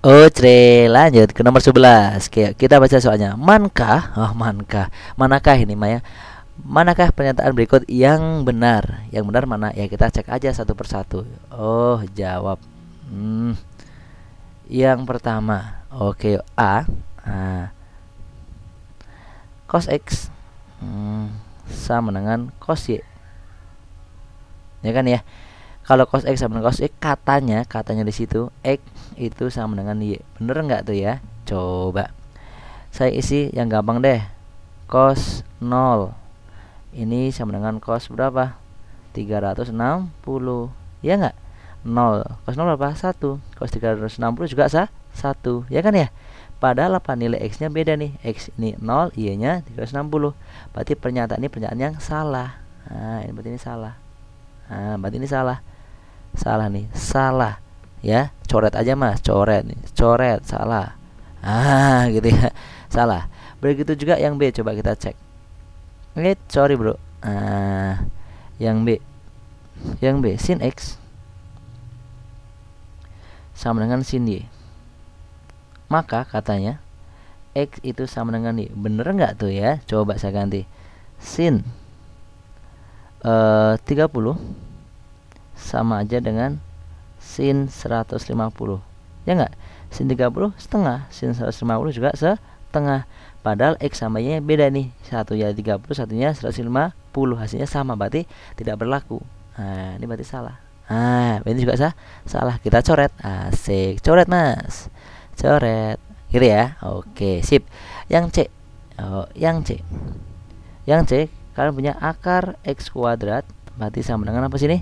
Oke, oh, lanjut ke nomor 11. kita baca soalnya. Mankah? Oh, mankah. Manakah ini, Maya? Manakah pernyataan berikut yang benar? Yang benar mana? Ya, kita cek aja satu persatu. Oh, jawab. Hmm. Yang pertama. Oke, A. A. Cos X hmm, sama dengan cos Y. Ya kan ya? kalau cos x sama dengan cos y katanya katanya di situ x itu sama dengan y bener nggak tuh ya coba saya isi yang gampang deh cos 0 ini sama dengan cos berapa 360 ya nggak 0 cos 0 berapa 1 cos 360 juga sah 1 ya kan ya Padahal apa nilai x nya beda nih X ini 0 Y nya 360 Berarti pernyataan ini pernyataan yang salah Nah ini berarti ini salah Nah berarti ini salah salah nih salah ya coret aja mas coret nih coret salah ah gitu ya salah begitu juga yang B coba kita cek ini sorry bro ah yang B yang B sin X sama dengan sin Y maka katanya X itu sama dengan Y bener nggak tuh ya coba saya ganti sin eh, uh, 30 sama aja dengan sin 150 ya enggak sin 30 setengah sin 150 juga setengah padahal x sama y beda nih satu satunya 30 satunya 150 hasilnya sama berarti tidak berlaku nah ini berarti salah nah ini juga sah salah kita coret asik coret mas coret gitu ya oke sip yang c oh, yang c yang c kalian punya akar x kuadrat berarti sama dengan apa sini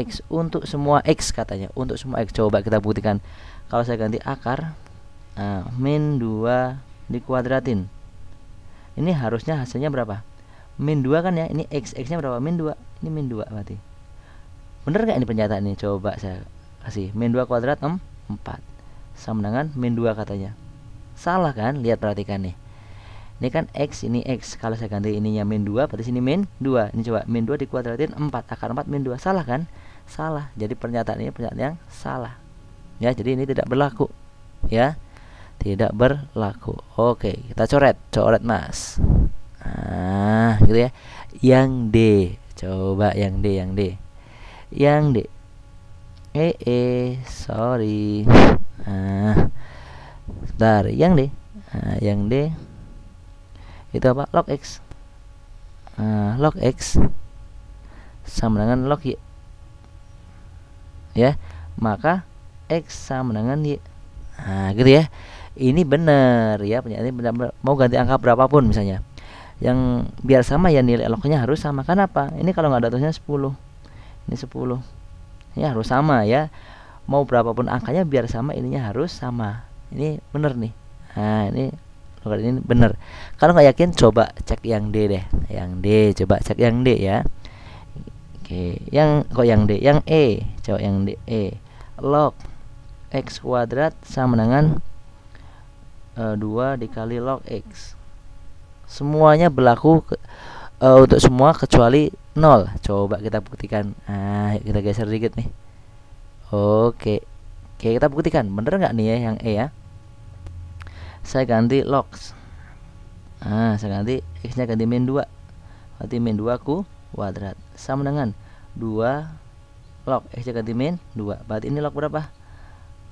X untuk semua X katanya untuk semua X coba kita buktikan kalau saya ganti akar uh, min 2 dikuadratin ini harusnya hasilnya berapa min 2 kan ya ini X X nya berapa min 2 ini min 2 berarti bener gak ini pernyataan ini coba saya kasih min 2 kuadrat 4 sama dengan min 2 katanya salah kan lihat perhatikan nih ini kan X, ini X. Kalau saya ganti ininya min 2, berarti sini min 2. Ini coba min 2 dikuadratin 4. Akar 4 min 2. Salah kan? salah. Jadi pernyataan ini pernyataan yang salah. Ya, jadi ini tidak berlaku. Ya. Tidak berlaku. Oke, kita coret, coret Mas. Ah, gitu ya. Yang D, coba yang D, yang D. Yang D. Eh, eh, sorry. Ah. Bentar, yang D. Ah, yang D itu apa? log x. ah log x sama dengan log y ya maka x sama dengan y nah gitu ya ini benar ya ini benar -benar. mau ganti angka berapapun misalnya yang biar sama ya nilai eloknya harus sama kan apa ini kalau nggak ada terusnya 10 ini 10 ya harus sama ya mau berapapun angkanya biar sama ininya harus sama ini benar nih nah ini kalau ini benar kalau nggak yakin coba cek yang D deh yang D coba cek yang D ya Oke, yang kok yang D, yang E, coba yang D E. Log x kuadrat sama dengan e, 2 dikali log x. Semuanya berlaku ke, e, untuk semua kecuali 0. Coba kita buktikan. Ah, kita geser sedikit nih. Oke. Oke, kita buktikan. Bener nggak nih ya yang E ya? Saya ganti log Ah, saya ganti x-nya ganti min 2. Berarti min 2 ku kuadrat sama dengan 2 log x di min 2 berarti ini log berapa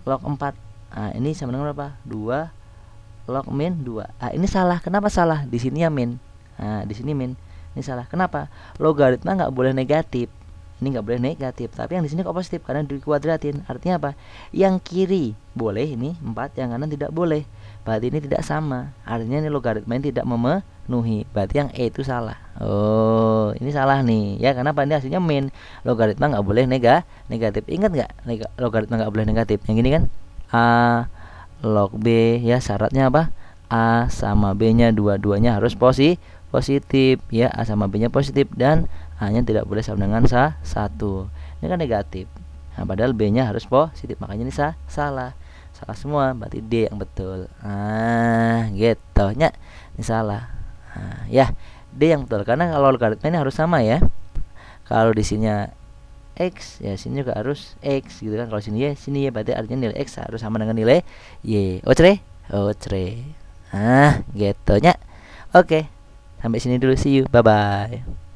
log 4 nah, ini sama dengan berapa 2 log min 2 ah ini salah kenapa salah di sini ya min nah, di sini min ini salah kenapa logaritma nggak boleh negatif ini nggak boleh negatif tapi yang di sini kok positif karena dikuadratin artinya apa yang kiri boleh ini 4 yang kanan tidak boleh berarti ini tidak sama artinya ini logaritma ini tidak memenuhi berarti yang e itu salah Oh, ini salah nih ya karena ini hasilnya min. Logaritma nggak boleh nega negatif. Ingat nggak? Nega, logaritma nggak boleh negatif. Yang gini kan a log b ya syaratnya apa? a sama b-nya dua-duanya harus posi positif ya a sama b-nya positif dan a-nya tidak boleh sama dengan sa satu. Ini kan negatif. Nah, padahal b-nya harus positif makanya ini sa salah salah semua berarti D yang betul ah gitu nya ini salah Nah, ya D yang betul karena kalau logaritma ini harus sama ya. Kalau di sini x ya sini juga harus x gitu kan kalau sini ya sini ya berarti artinya nilai x harus sama dengan nilai y ocre ocre ah gitu nya oke sampai sini dulu see you bye bye